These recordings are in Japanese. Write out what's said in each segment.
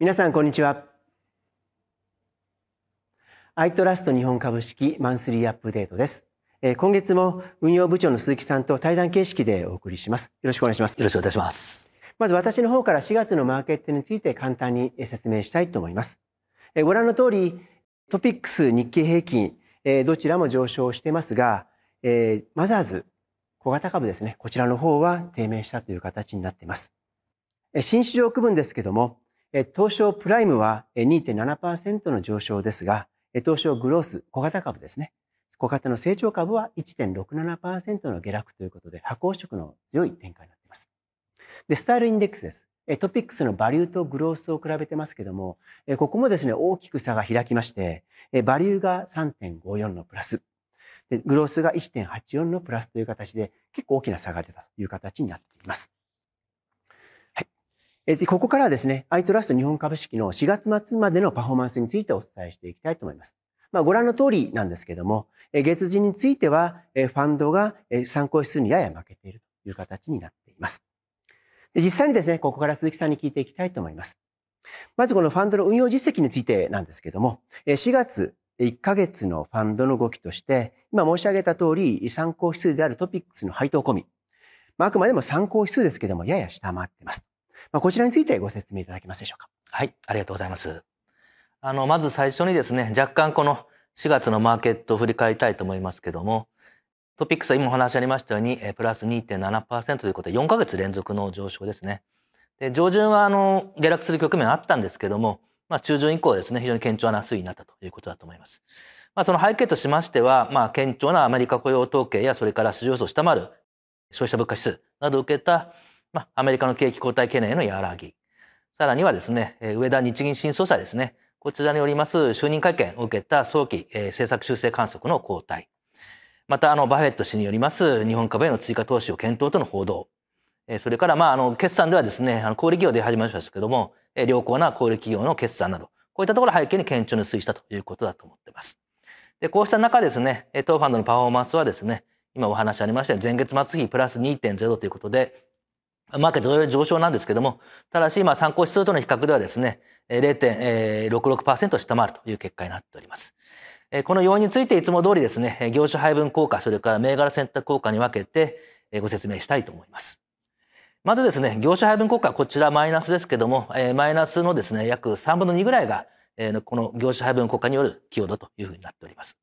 皆さんこんにちはアイトラスト日本株式マンスリーアップデートです今月も運用部長の鈴木さんと対談形式でお送りしますよろしくお願いしますよろしくお願いしますまず私の方から4月のマーケットについて簡単に説明したいと思いますご覧の通りトピックス日経平均どちらも上昇してますがマザーズ小型株ですねこちらの方は低迷したという形になっています新市場区分ですけども東証プライムは2.7%の上昇ですが、東証グロース、小型株ですね。小型の成長株は1.67%の下落ということで、発行色の強い展開になっています。で、スタイルインデックスです。トピックスのバリューとグロースを比べてますけども、ここもですね、大きく差が開きまして、バリューが3.54のプラス、グロースが1.84のプラスという形で、結構大きな差が出たという形になっています。えここからはですね、アイトラスト日本株式の4月末までのパフォーマンスについてお伝えしていきたいと思います。まあ、ご覧の通りなんですけども、え月次については、えファンドが、え参考指数にやや負けているという形になっています。で実際にですね、ここから鈴木さんに聞いていきたいと思います。まずこのファンドの運用実績についてなんですけども、え4月1ヶ月のファンドの動きとして、今申し上げた通り、参考指数であるトピックスの配当込み、まあ、あくまでも参考指数ですけども、やや下回っています。まあ、こちらについてご説明いただけますでしょうか。はい、ありがとうございます。あの、まず最初にですね、若干この4月のマーケットを振り返りたいと思いますけども、トピックスは今お話ありましたように、プラス2.7%ということで4ヶ月連続の上昇ですね。で、上旬はあの、下落する局面あったんですけども、まあ中旬以降ですね、非常に堅調な推移になったということだと思います。まあその背景としましては、まあ堅調なアメリカ雇用統計やそれから市場予想を下回る消費者物価指数などを受けたまあ、アメリカの景気後退懸念への和らぎ。さらにはですね、上田日銀新総裁ですね、こちらによります就任会見を受けた早期、政策修正観測の後退。また、あの、バフェット氏によります日本株への追加投資を検討との報道。えそれから、まあ、あの、決算ではですね、あの、小売業で始まりましたけども、え良好な小売企業の決算など、こういったところを背景に堅調に推移したということだと思っています。で、こうした中ですね、当ファンドのパフォーマンスはですね、今お話ありましたように、前月末比プラス2.0ということで、マーケットは上昇なんですけども、ただし、まあ、参考指数との比較ではですね、0.66%下回るという結果になっております。この要因についていつも通りですね、業種配分効果、それから銘柄選択効果に分けてご説明したいと思います。まずですね、業種配分効果、こちらマイナスですけども、マイナスのですね、約3分の2ぐらいが、この業種配分効果による寄与度というふうになっております。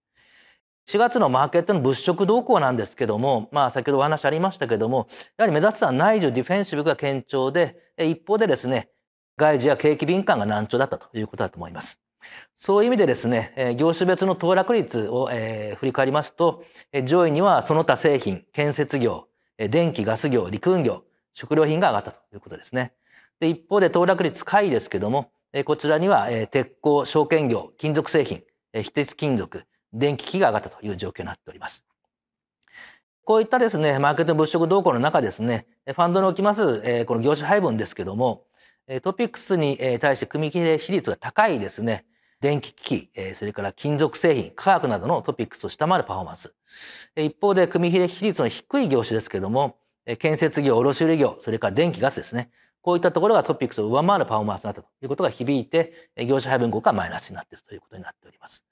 4月のマーケットの物色動向なんですけども、まあ、先ほどお話ありましたけども、やはり目立つのは内需、ディフェンシブが堅調で、一方でですね、外需や景気敏感が難聴だったということだと思います。そういう意味でですね、業種別の騰落率を、振り返りますと、上位にはその他製品、建設業、電気・ガス業、陸運業、食料品が上がったということですね。で一方で騰落率下位ですけども、こちらには鉄鋼、証券業、金属製品、非鉄金属、電気機が上がったという状況になっております。こういったですね、マーケット物色動向の中ですね、ファンドにおきます、えこの業種配分ですけども、トピックスに対して組み切れ比率が高いですね、電気機器、それから金属製品、化学などのトピックスを下回るパフォーマンス。一方で、組みれ比率の低い業種ですけども、建設業、卸売業、それから電気ガスですね。こういったところがトピックスを上回るパフォーマンスになったということが響いて、業種配分効果はマイナスになっているということになっております。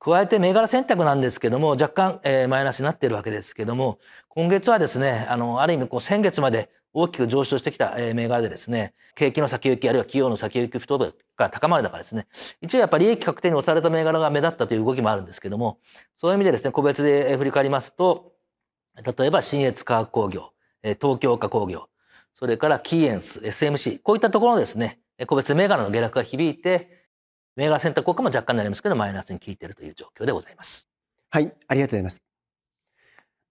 加えて銘柄選択なんですけども、若干、えマイナスになっているわけですけども、今月はですね、あの、ある意味こう先月まで大きく上昇してきた、え銘柄でですね、景気の先行き、あるいは企業の先行き不当が高まる中ですね、一応やっぱり利益確定に押された銘柄が目立ったという動きもあるんですけども、そういう意味でですね、個別で振り返りますと、例えば新越化学工業、東京化工業、それからキーエンス、SMC、こういったところのですね、個別銘柄の下落が響いて、銘柄選択効果も若干になりますけど、マイナスに効いているという状況でございます。はい、ありがとうございます。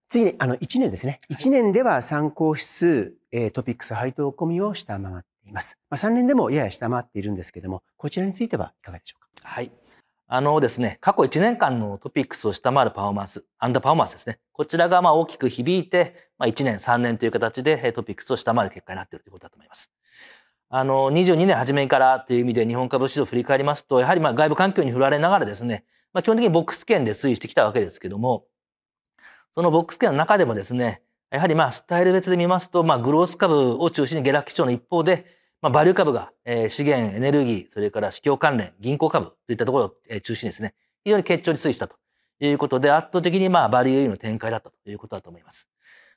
次に、あの、1年ですね。1年では参考指数、えトピックス配当込みを下回っています。まあ、3年でもやや下回っているんですけども、こちらについてはいかがでしょうか。はい。あのですね、過去1年間のトピックスを下回るパフォーマンス、アンダーパフォーマンスですね。こちらがまあ大きく響いて、まあ、1年、3年という形でトピックスを下回る結果になっているということだと思います。あの、22年初めからという意味で日本株市場を振り返りますと、やはりまあ外部環境に振られながらですね、まあ、基本的にボックス圏で推移してきたわけですけども、そのボックス圏の中でもですね、やはりまあスタイル別で見ますと、まあグロース株を中心に下落基調の一方で、まあ、バリュー株が、えー、資源、エネルギー、それから市況関連、銀行株といったところを、えー、中心にですね、非常に結調に推移したということで、圧倒的にまあバリュー優の展開だったということだと思います。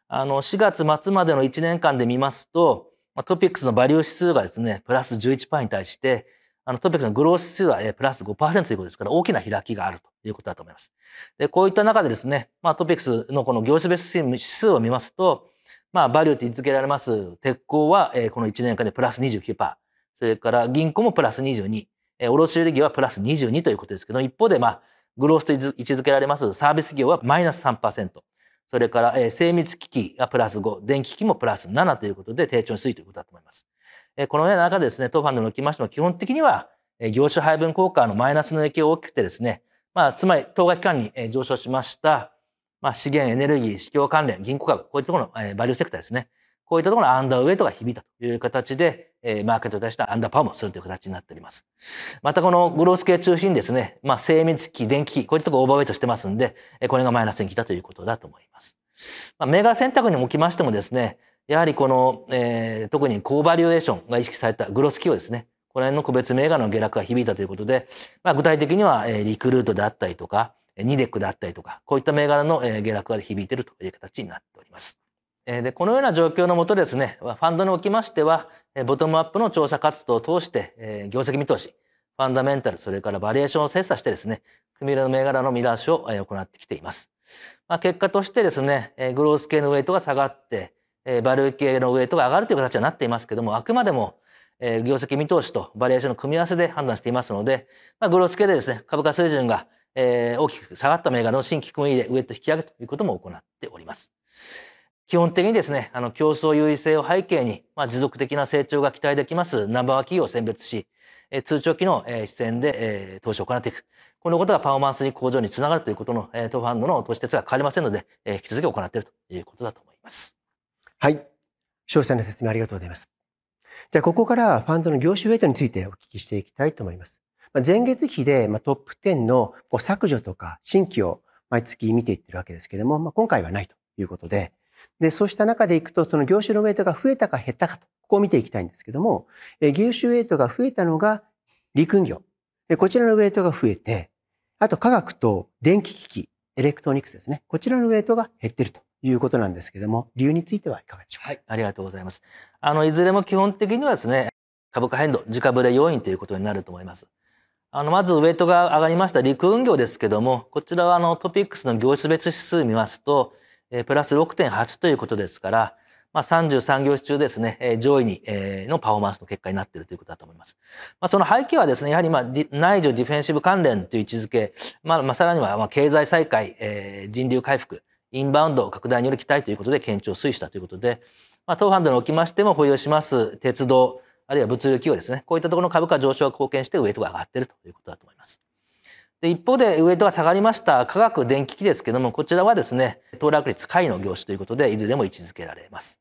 あの、4月末までの1年間で見ますと、まあ、トピックスのバリュー指数がですね、プラス11%に対して、あの、トピックスのグロー指数は、えー、プラス5%ということですから、大きな開きがあるということだと思います。で、こういった中でですね、まあ、トピックスのこの業種別指数を見ますと、まあ、バリューって言い付けられます。鉄鋼は、えー、この1年間でプラス29%。それから銀行もプラス22。えー、卸売業はプラス22ということですけど、一方で、まあ、グロースと位置づけられますサービス業はマイナス3%。それから、えー、精密機器がプラス5、電気機器もプラス7ということで低調に推移ということだと思います。えー、このような中でですね、当ファンドにおきましても基本的には、えー、業種配分効果のマイナスの影響が大きくてですね、まあ、つまり、当該期間に上昇しました、まあ、資源、エネルギー、市況関連、銀行株、こういったところの、えー、バリューセクターですね。こういったところのアンダーウェイトが響いたという形で、えー、マーケットに対してアンダーパワーもするという形になっております。またこのグロース系中心ですね、まあ、精密機、電気機、こういったところオーバーウェイトしてますんで、これがマイナスに来たということだと思います。まあ、メガ選択におきましてもですね、やはりこの、えー、特に高バリュエーションが意識されたグロス企業ですね。この辺の個別銘柄の下落が響いたということで、まあ、具体的には、えー、リクルートであったりとか、ニデックであったりとか、こういった銘柄の下落が響いているという形になっております。で、このような状況のもとですね、ファンドにおきましては、ボトムアップの調査活動を通して、業績見通し、ファンダメンタル、それからバリエーションを精査してですね、組み入れの銘柄の見出しを行ってきています。まあ、結果としてですね、グロース系のウェイトが下がって、バリュー系のウェイトが上がるという形になっていますけども、あくまでも業績見通しとバリエーションの組み合わせで判断していますので、まあ、グロース系でですね、株価水準がえー、大きく下がった銘柄の新規組入れ、上と引き上げということも行っております。基本的にですね、あの競争優位性を背景に、まあ、持続的な成長が期待できますナンバーワン企業を選別し、えー、中長期の、えー、視線で、えー、投資を行っていく。このことがパフォーマンスに向上につながるということの、えー、当ファンドの投資哲が変わりませんので、えー、引き続き行っているということだと思います。はい。消費者の説明ありがとうございます。じゃあ、ここからファンドの業種ウェイトについてお聞きしていきたいと思います。前月比でトップ10の削除とか新規を毎月見ていってるわけですけども、ま今回はないということで、で、そうした中でいくと、その業種のウェイトが増えたか減ったかと、ここを見ていきたいんですけども、え業種ウェイトが増えたのが陸運業。こちらのウェイトが増えて、あと科学と電気機器、エレクトロニクスですね。こちらのウェイトが減ってるということなんですけども、理由についてはいかがでしょうか。はい、ありがとうございます。あの、いずれも基本的にはですね、株価変動、時価ぶれ要因ということになると思います。あのまずウェイトが上がりました陸運業ですけどもこちらはあのトピックスの業種別指数見ますと、えー、プラス6.8ということですから、まあ、33業種中ですね、えー、上位に、えー、のパフォーマンスの結果になっているということだと思います。まあ、その背景はですねやはり、まあ、内需ディフェンシブ関連という位置づけ、まあまあ、さらには、まあ、経済再開、えー、人流回復インバウンド拡大による期待ということで堅調推移したということで、まあ、当ファンドにおきましても保有します鉄道あるいは物流企業ですね。こういったところの株価上昇が貢献してウエイトが上がっているということだと思います。で一方でウエイトが下がりました化学電気機ですけどもこちらはですね騰落率下位の業種ということでいずれも位置づけられます。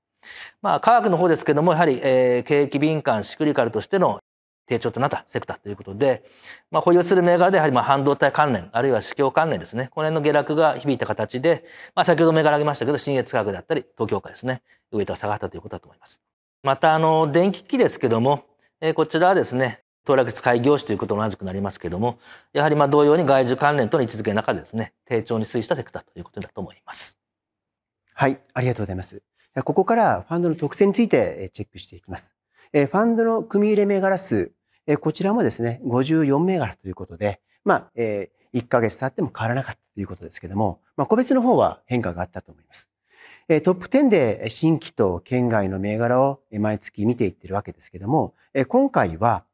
まあ、化学の方ですけどもやはり、えー、景気敏感シクリカルとしての低調となったセクターということで、まあ、保有する銘柄でやはりまあ半導体関連あるいは市況関連ですねこの辺の下落が響いた形で、まあ、先ほど銘柄挙げましたけど新越化学だったり東京化ですねウエイトが下がったということだと思います。またあの電気機器ですけども、えこちらはですね当落日開業種ということも同じくなりますけどもやはりまあ同様に外需関連との位置づけの中でですね低調に推移したセクターということだと思います。はいありがとうございます。ここからファンドの特性についてチェックしていきます。ファンドの組入れ銘柄数、こちらもですね、54銘柄ということで、まあ、1ヶ月経っても変わらなかったということですけども、まあ、個別の方は変化があったと思います。トップ10で新規と県外の銘柄を毎月見ていってるわけですけども、今回は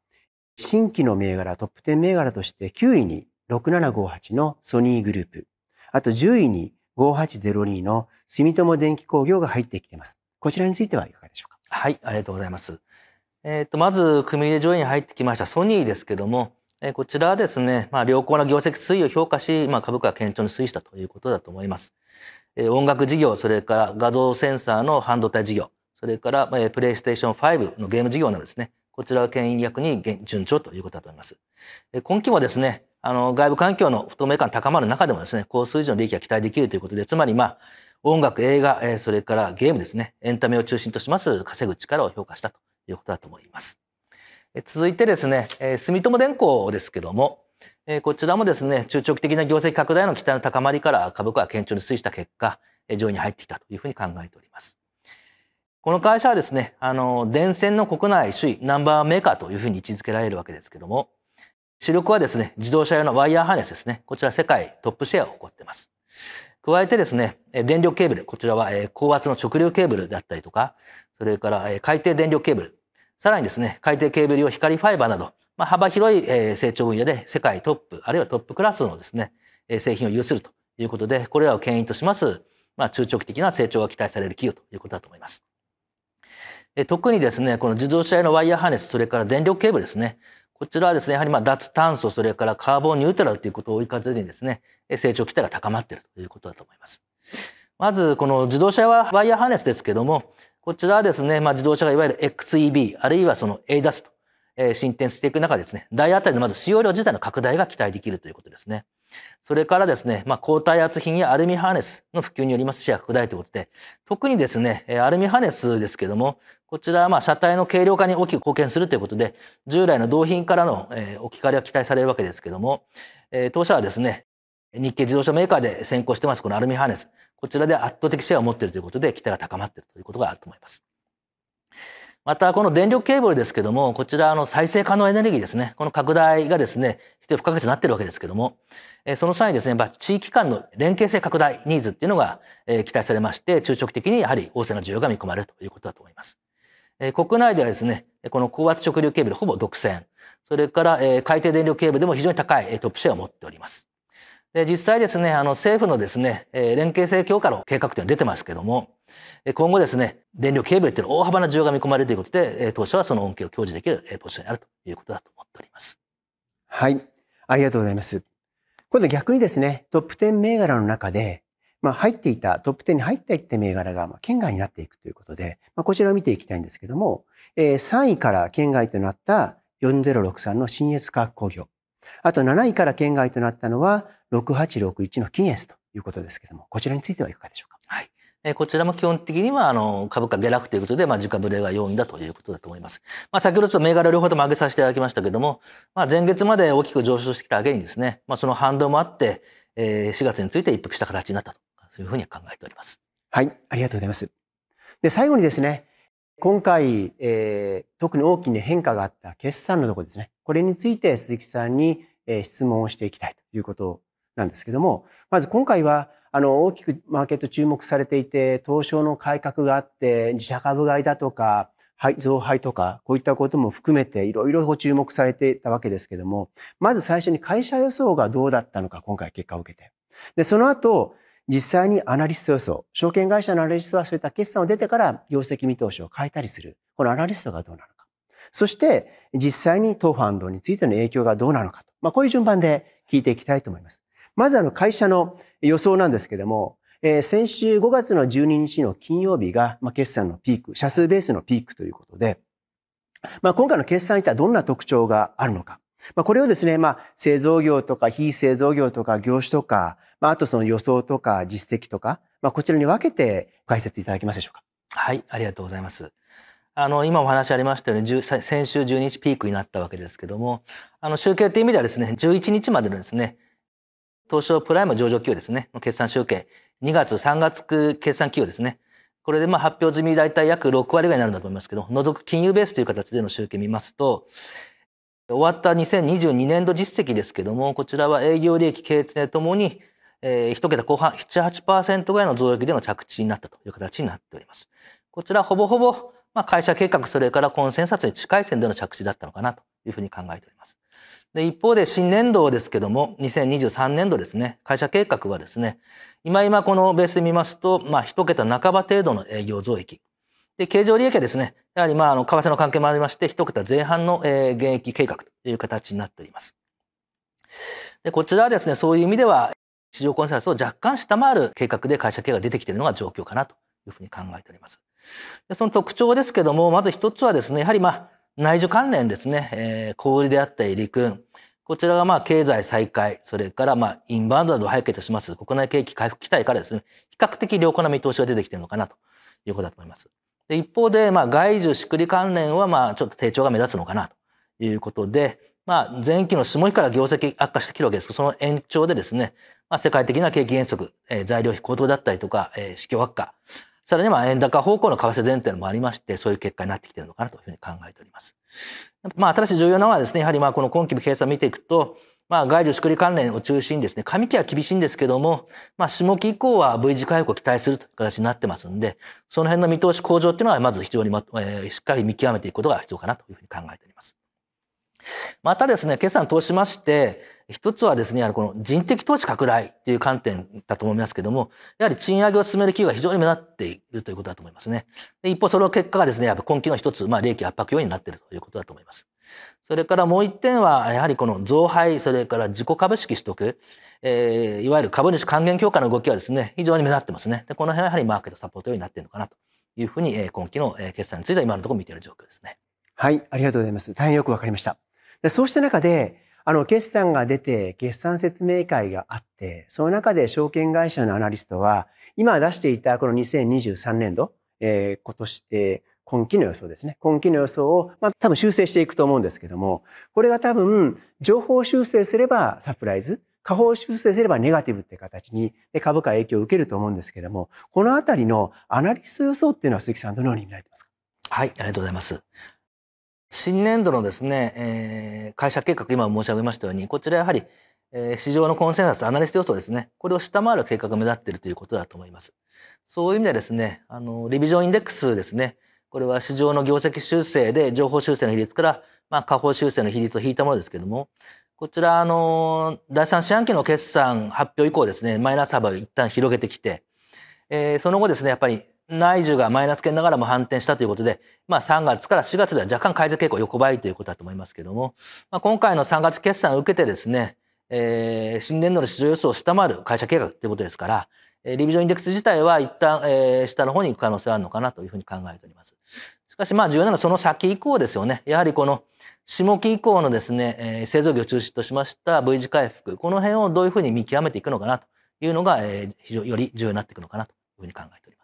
新規の銘柄、トップ10銘柄として9位に6758のソニーグループ、あと10位に5802の住友電機工業が入ってきています。こちらについてはいかがでしょうかはい、ありがとうございます。えっ、ー、と、まず、組入れ上位に入ってきましたソニーですけども、えー、こちらはですね、まあ、良好な業績推移を評価し、まあ、株価が堅調に推移したということだと思います。音楽事業、それから画像センサーの半導体事業、それからプレイステーション5のゲーム事業などですね、こちらは牽引役に順調ということだと思います。今期もですね、あの外部環境の不透明感高まる中でもですね、高水準の利益が期待できるということで、つまりまあ、音楽、映画、それからゲームですね、エンタメを中心とします稼ぐ力を評価したということだと思います。続いてですね、住友電工ですけども、えこちらもですね、中長期的な業績拡大の期待の高まりから株価は堅調に推移した結果、上位に入ってきたというふうに考えております。この会社はですね、あの、電線の国内首位ナンバーメーカーというふうに位置づけられるわけですけども、主力はですね、自動車用のワイヤーハーネスですね、こちら世界トップシェアを誇っています。加えてですね、電力ケーブル、こちらは高圧の直流ケーブルであったりとか、それから海底電力ケーブル、さらにですね、海底ケーブル用光ファイバーなど、まあ、幅広い成長分野で世界トップ、あるいはトップクラスのですね、製品を有するということで、これらを牽引とします、まあ、中長期的な成長が期待される企業ということだと思います。特にですね、この自動車へのワイヤーハーネス、それから電力ケーブルですね。こちらはですね、やはりまあ脱炭素、それからカーボンニュートラルということを追い風にですね、成長期待が高まっているということだと思います。まず、この自動車はワイヤーハーネスですけども、こちらはですね、まあ、自動車がいわゆる XEB、あるいはその ADAS とえ進展していく中ですね、大当たりのまず使用量自体の拡大が期待できるということですね。それからですね、まあ、抗体圧品やアルミハーネスの普及によりますシェア拡大ということで、特にですね、アルミハーネスですけども、こちらはまあ車体の軽量化に大きく貢献するということで、従来の同品からの、え置き換わりが期待されるわけですけども、え当社はですね、日系自動車メーカーで先行してます、このアルミハーネス。こちらで圧倒的シェアを持っているということで、期待が高まっているということがあると思います。またこの電力ケーブルですけどもこちらの再生可能エネルギーですねこの拡大がですね必要不可欠になっているわけですけどもその際にですね地域間の連携性拡大ニーズっていうのが期待されまして中長期的にやはり旺盛な需要が見込まれるということだと思います。国内ではですねこの高圧直流ケーブルほぼ独占それから海底電力ケーブルでも非常に高いトップシェアを持っております。で実際ですね、あの政府のですね、連携性強化の計画というのは出てますけども、今後ですね、電力ケーブルっていうのは大幅な需要が見込まれるということで、当社はその恩恵を享受できるポジションにあるということだと思っております。はい。ありがとうございます。今度逆にですね、トップ10銘柄の中で、まあ、入っていた、トップ10に入っていった銘柄が、まあ、県外になっていくということで、まあ、こちらを見ていきたいんですけども、えー、3位から県外となった4063の新越化工業。あと7位から圏外となったのは6861のキエスということですけども、こちらについてはいかがでしょうか。はい。えこちらも基本的にはあの株価下落ということで、まあ、時価ブレが4位だということだと思います。まあ、先ほどちょっと銘柄両方とも上げさせていただきましたけども、まあ、前月まで大きく上昇してきた上げにですね、まあ、その反動もあって、えー、4月について一服した形になったと、そういうふうに考えております。はい、ありがとうございます。で、最後にですね、今回、えー、特に大きな変化があった決算のところですね。これについて鈴木さんに質問をしていきたいということなんですけども、まず今回は、あの、大きくマーケット注目されていて、東証の改革があって、自社株買いだとか、増配とか、こういったことも含めていろいろご注目されていたわけですけども、まず最初に会社予想がどうだったのか、今回結果を受けて。で、その後、実際にアナリスト予想、証券会社のアナリストはそういった決算を出てから業績見通しを変えたりする。このアナリストがどうなのそして実際に当ファンドについての影響がどうなのかと。まあ、こういう順番で聞いていきたいと思います。まずあの会社の予想なんですけども、えー、先週5月の12日の金曜日が、まあ、決算のピーク、社数ベースのピークということで、まあ、今回の決算にはどんな特徴があるのか。まあ、これをですね、まあ、製造業とか非製造業とか業種とか、まあ、あとその予想とか実績とか、まあ、こちらに分けて解説いただけますでしょうか。はい、ありがとうございます。あの、今お話ありましたように、先週12日ピークになったわけですけども、あの、集計という意味ではですね、11日までのですね、東証プライム上場企業ですね、決算集計、2月、3月決算企業ですね、これでまあ発表済み大体約6割ぐらいになるんだと思いますけど、除く金融ベースという形での集計見ますと、終わった2022年度実績ですけども、こちらは営業利益、経営常ともに、えー、1桁後半7、8%ぐらいの増益での着地になったという形になっております。こちらほぼほぼまあ、会社計画それからコンセンサスに近い線での着地だったのかなというふうに考えております。で一方で新年度ですけども2023年度ですね会社計画はですね今今このベースで見ますと、まあ、1桁半ば程度の営業増益で経常利益はですねやはりまああの為替の関係もありまして1桁前半の、えー、減益計画という形になっております。でこちらはですねそういう意味では市場コンセンサスを若干下回る計画で会社経営が出てきているのが状況かなというふうに考えております。その特徴ですけども、まず一つはですね、やはりまあ、内需関連ですね、えー、小売であったり陸運。こちらがまあ、経済再開、それからまあ、インバウンドなどを背景とします、国内景気回復期待からですね、比較的良好な見通しが出てきているのかなということだと思います。で一方で、まあ、外需、しくり関連はまあ、ちょっと低調が目立つのかなということで、まあ、前期の下期から業績悪化してきてるわけですけど、その延長でですね、まあ、世界的な景気減速、えー、材料費高騰だったりとか、えー、市況悪化、さらには円高方向の為替前提もありまして、そういう結果になってきているのかなというふうに考えております。まあ、新しい重要なのはですね、やはりまあこの今期の計算を見ていくと、まあ、外需縮り関連を中心にですね、上期は厳しいんですけども、まあ、下期以降は V 字回復を期待するという形になってますんで、その辺の見通し向上っていうのは、まず非常に、まえー、しっかり見極めていくことが必要かなというふうに考えております。またですね、決算通しまして、一つはですね、あのこの人的投資拡大という観点だと思いますけども、やはり賃上げを進める企業が非常に目立っているということだと思いますね。で一方、その結果がですね、やっぱ今期の一つ、まあ、利益圧迫要因になっているということだと思います。それからもう一点は、やはりこの増配、それから自己株式取得、えー、いわゆる株主還元強化の動きはですね、非常に目立ってますね。でこの辺はやはりマーケットサポート要因になっているのかなというふうに、今期の決算については今のところ見ている状況ですね。はい、ありがとうございます。大変よくわかりました。でそうした中で、あの、決算が出て、決算説明会があって、その中で証券会社のアナリストは、今出していたこの2023年度、えー、今年、えー、今期の予想ですね。今期の予想を、まあ多分修正していくと思うんですけども、これが多分、情報修正すればサプライズ、下方修正すればネガティブって形に、株価影響を受けると思うんですけども、このあたりのアナリスト予想っていうのは鈴木さんどのように見られてますかはい、ありがとうございます。新年度のですね、えー、会社計画、今申し上げましたように、こちらやはり、えー、市場のコンセンサス、アナリスト予想ですね、これを下回る計画が目立っているということだと思います。そういう意味でですね、あの、リビジョンインデックスですね、これは市場の業績修正で情報修正の比率から、まあ、下方修正の比率を引いたものですけども、こちら、あの、第3四半期の決算発表以降ですね、マイナス幅を一旦広げてきて、えー、その後ですね、やっぱり内需がマイナス圏ながらも反転したということで、まあ、3月から4月では若干改善傾向横ばいということだと思いますけども、まあ、今回の3月決算を受けてですね、えー、新年度の市場予想を下回る会社計画ということですから、えー、リビジョンインデックス自体は一旦、えー、下の方に行く可能性はあるのかなというふうに考えております。しかしまあ重要なのはその先以降ですよね。やはりこの下期以降のですね、えー、製造業を中心としました V 字回復、この辺をどういうふうに見極めていくのかなというのが、えー、非常より重要になっていくのかなというふうに考えております。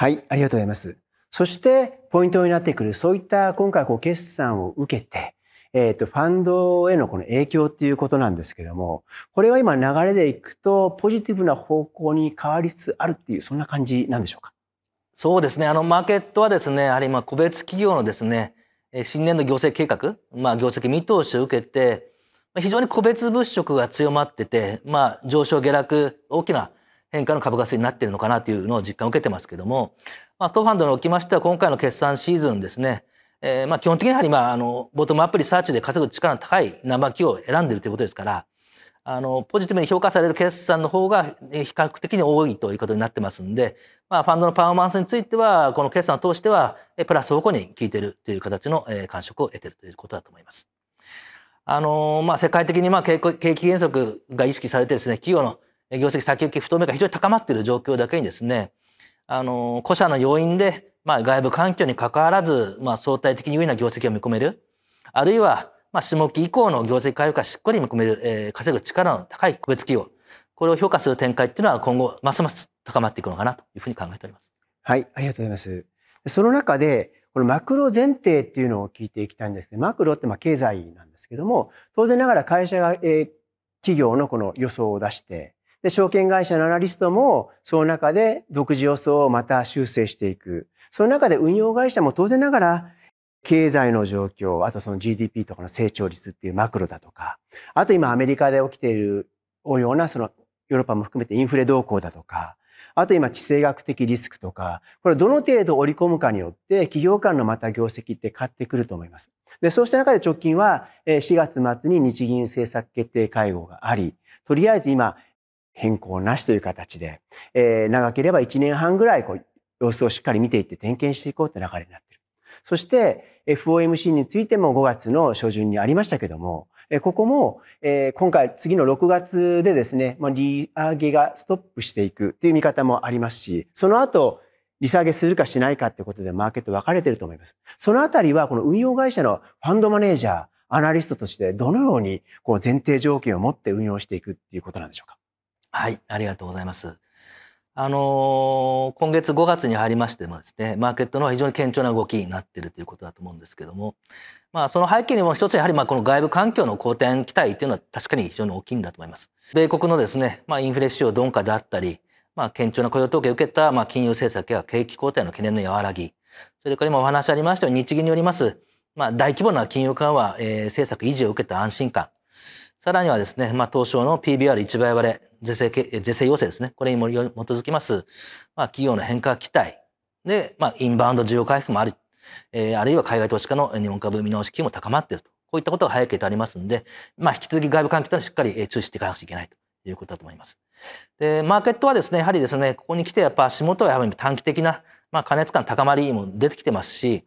はい、ありがとうございます。そして、ポイントになってくる、そういった今回、こう、決算を受けて、えっ、ー、と、ファンドへのこの影響っていうことなんですけども、これは今流れでいくと、ポジティブな方向に変わりつつあるっていう、そんな感じなんでしょうかそうですね。あの、マーケットはですね、やはり今、個別企業のですね、新年度行政計画、まあ、業績見通しを受けて、非常に個別物色が強まってて、まあ、上昇下落、大きな変化の株価になっているのかなというのを実感を受けてますけども、まあ、当ファンドにおきましては今回の決算シーズンですね、えー、まあ基本的にやはりまああのボトムアップリサーチで稼ぐ力の高い生木を選んでいるということですからあのポジティブに評価される決算の方が比較的に多いということになってますんで、まあ、ファンドのパフォーマンスについてはこの決算を通してはプラス方向に効いているという形の感触を得ているということだと思います。あのまあ、世界的にまあ景気減速が意識されてですね企業の業績先行き不透明が非常に高まっている状況だけにですね、あの、古社の要因で、まあ、外部環境に関わらず、まあ、相対的に有利な業績を見込める。あるいは、まあ、下期以降の業績回復がしっかり見込める、えー、稼ぐ力の高い個別企業。これを評価する展開っていうのは今後、ますます高まっていくのかなというふうに考えております。はい、ありがとうございます。その中で、このマクロ前提っていうのを聞いていきたいんですけど、マクロってまあ経済なんですけども、当然ながら会社が、えー、企業のこの予想を出して、で、証券会社のアナリストも、その中で独自予想をまた修正していく。その中で運用会社も当然ながら、経済の状況、あとその GDP とかの成長率っていうマクロだとか、あと今アメリカで起きているような、そのヨーロッパも含めてインフレ動向だとか、あと今地政学的リスクとか、これどの程度織り込むかによって企業間のまた業績って変わってくると思います。で、そうした中で直近は4月末に日銀政策決定会合があり、とりあえず今変更なしという形で、えー、長ければ1年半ぐらいこう様子をしっかり見ていって点検していこうって流れになってる。そして FOMC についても5月の初旬にありましたけども、ここも、え今回次の6月でですね、まあ、利上げがストップしていくという見方もありますし、その後、利下げするかしないかってことでマーケット分かれてると思います。そのあたりはこの運用会社のファンドマネージャー、アナリストとしてどのようにこう前提条件を持って運用していくっていうことなんでしょうかはい、ありがとうございます。あのー、今月5月に入りましてもですね、マーケットの非常に堅調な動きになっているということだと思うんですけども、まあ、その背景にも一つやはりまあこの外部環境の好転期待というのは確かに非常に大きいんだと思います。米国のですね、まあ、インフレ市場鈍化であったり、まあ、堅調な雇用統計を受けたまあ金融政策や景気後退の懸念の和らぎ、それから今お話ありましたように日銀によります、まあ、大規模な金融緩和、えー、政策維持を受けた安心感、さらにはですね、まあ、東証の PBR1 倍割れ、是正是正要請ですね。これに基づきます、まあ、企業の変化期待で、まあ、インバウンド需要回復もあり、えー、あるいは海外投資家の日本株見直し金も高まっていると。こういったことが背景とありますので、まあ、引き続き外部環境というのはしっかり注視していかなくちゃいけないということだと思います。で、マーケットはですね、やはりですね、ここに来てやっぱ足元はやはり短期的な、まあ、過熱感高まりも出てきてますし、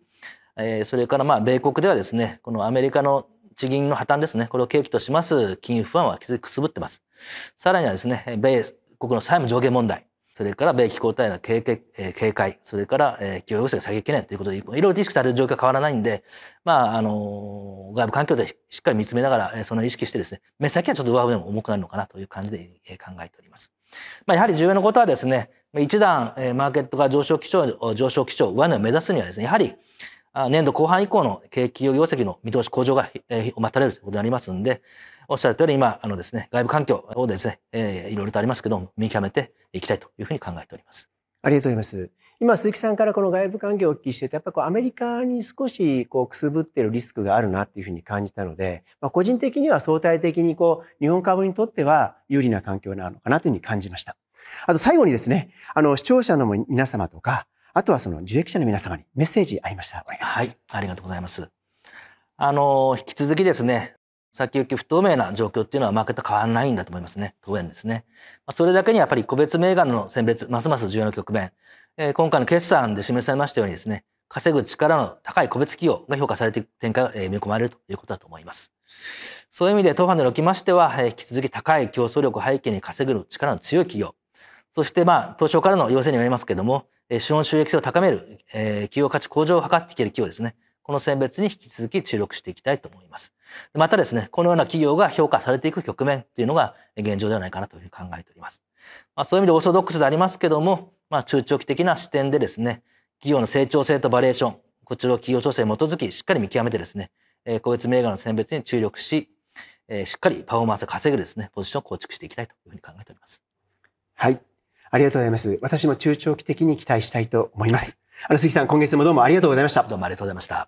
えー、それからまあ米国ではですね、このアメリカの地銀の破綻ですね、これを契機とします金融不安はきつくすぶってます。さらにはですね、米国の債務上限問題、それから米機構対の警戒、警戒、それから企業要請下げ懸念ということで、いろいろ意識される状況は変わらないんで、まあ、あの、外部環境でしっかり見つめながら、その意識してですね、目先はちょっと上でも重くなるのかなという感じで考えております。まあ、やはり重要なことはですね、一段、マーケットが上昇基調、上昇基調、上値を目指すにはですね、やはり、年度後半以降の景気業績の見通し向上が、え待たれるということになりますんで、おっしゃる通り今、あのですね、外部環境をですね、えー、いろいろとありますけども、見極めていきたいというふうに考えております。ありがとうございます。今、鈴木さんからこの外部環境をお聞きしてて、やっぱりアメリカに少しこうくすぶってるリスクがあるなっていうふうに感じたので、まあ、個人的には相対的にこう、日本株にとっては有利な環境なのかなというふうに感じました。あと最後にですね、あの、視聴者の皆様とか、あとはその受益者の皆様にメッセージありましたらお願いします。はい、ありがとうございます。あの、引き続きですね、先行き不透明な状況っていうのはマーケット変わらないんだと思いますね。当然ですね。それだけにやっぱり個別銘柄の選別、ますます重要な局面。えー、今回の決算で示されましたようにですね、稼ぐ力の高い個別企業が評価されていく展開が見込まれるということだと思います。そういう意味で、当ファンにおきましては、引き続き高い競争力を背景に稼ぐ力の強い企業、そしてまあ、当初からの要請にもなりますけども、資本収益性を高める、えー、企業価値向上を図っていける企業ですね。この選別に引き続き注力していきたいと思います。またですね、このような企業が評価されていく局面というのが現状ではないかなというふうに考えております。まあ、そういう意味でオーソドックスでありますけども、まあ、中長期的な視点でですね、企業の成長性とバリエーション、こちらを企業調整に基づきしっかり見極めてですね、えー、個別銘柄の選別に注力し、えー、しっかりパフォーマンスを稼ぐですね、ポジションを構築していきたいというふうに考えております。はい。ありがとうございます。私も中長期的に期待したいと思います。はい、あの、杉さん、今月もどうもありがとうございました。どうもありがとうございました。